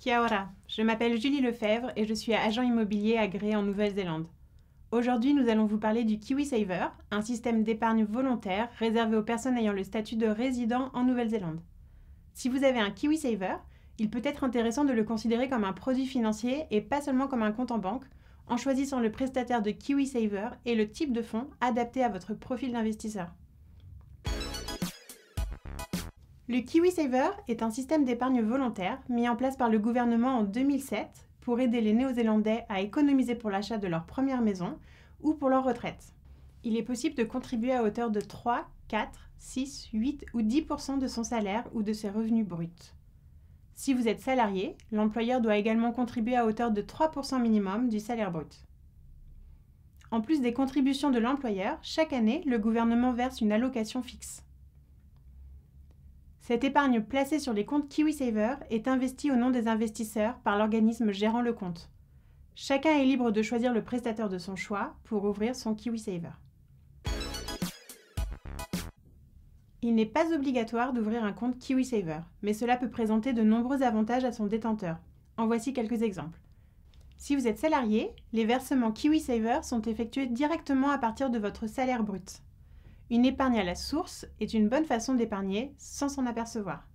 Kia ora, je m'appelle Julie Lefebvre et je suis agent immobilier agréé en Nouvelle-Zélande. Aujourd'hui, nous allons vous parler du KiwiSaver, un système d'épargne volontaire réservé aux personnes ayant le statut de résident en Nouvelle-Zélande. Si vous avez un KiwiSaver, il peut être intéressant de le considérer comme un produit financier et pas seulement comme un compte en banque, en choisissant le prestataire de KiwiSaver et le type de fonds adapté à votre profil d'investisseur. Le KiwiSaver est un système d'épargne volontaire mis en place par le gouvernement en 2007 pour aider les Néo-Zélandais à économiser pour l'achat de leur première maison ou pour leur retraite. Il est possible de contribuer à hauteur de 3, 4, 6, 8 ou 10 de son salaire ou de ses revenus bruts. Si vous êtes salarié, l'employeur doit également contribuer à hauteur de 3 minimum du salaire brut. En plus des contributions de l'employeur, chaque année, le gouvernement verse une allocation fixe. Cette épargne placée sur les comptes KiwiSaver est investie au nom des investisseurs par l'organisme gérant le compte. Chacun est libre de choisir le prestateur de son choix pour ouvrir son KiwiSaver. Il n'est pas obligatoire d'ouvrir un compte KiwiSaver, mais cela peut présenter de nombreux avantages à son détenteur. En voici quelques exemples. Si vous êtes salarié, les versements KiwiSaver sont effectués directement à partir de votre salaire brut. Une épargne à la source est une bonne façon d'épargner sans s'en apercevoir.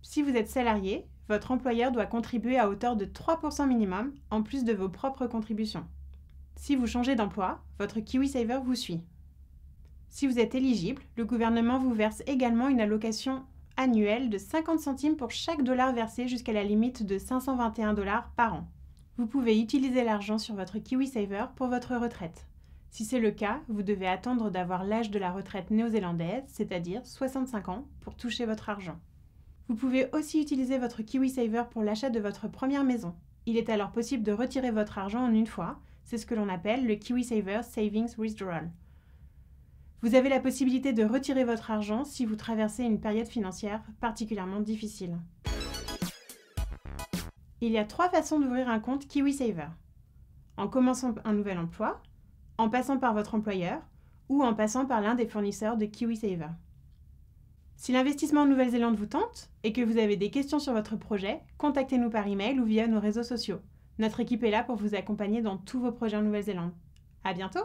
Si vous êtes salarié, votre employeur doit contribuer à hauteur de 3% minimum en plus de vos propres contributions. Si vous changez d'emploi, votre KiwiSaver vous suit. Si vous êtes éligible, le gouvernement vous verse également une allocation annuelle de 50 centimes pour chaque dollar versé jusqu'à la limite de 521 dollars par an. Vous pouvez utiliser l'argent sur votre KiwiSaver pour votre retraite. Si c'est le cas, vous devez attendre d'avoir l'âge de la retraite néo-zélandaise, c'est-à-dire 65 ans, pour toucher votre argent. Vous pouvez aussi utiliser votre KiwiSaver pour l'achat de votre première maison. Il est alors possible de retirer votre argent en une fois, c'est ce que l'on appelle le KiwiSaver Savings Withdrawal. Vous avez la possibilité de retirer votre argent si vous traversez une période financière particulièrement difficile. Il y a trois façons d'ouvrir un compte KiwiSaver. En commençant un nouvel emploi, en passant par votre employeur ou en passant par l'un des fournisseurs de KiwiSaver. Si l'investissement en Nouvelle-Zélande vous tente et que vous avez des questions sur votre projet, contactez-nous par email ou via nos réseaux sociaux. Notre équipe est là pour vous accompagner dans tous vos projets en Nouvelle-Zélande. À bientôt!